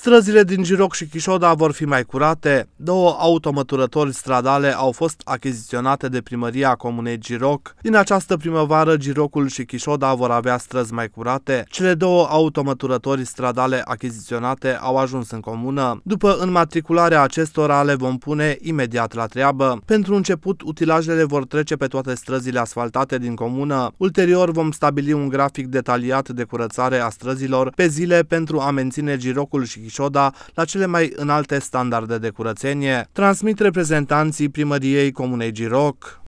Străzile din Giroc și Chișoda vor fi mai curate. Două automăturători stradale au fost achiziționate de primăria comunei Giroc. Din această primăvară, Girocul și Chișoda vor avea străzi mai curate. Cele două automăturători stradale achiziționate au ajuns în comună. După înmatricularea acestora, le vom pune imediat la treabă. Pentru început, utilajele vor trece pe toate străzile asfaltate din comună. Ulterior, vom stabili un grafic detaliat de curățare a străzilor pe zile pentru a menține Girocul și Ișoda la cele mai înalte standarde de curățenie, transmit reprezentanții primăriei Comunei Giroc.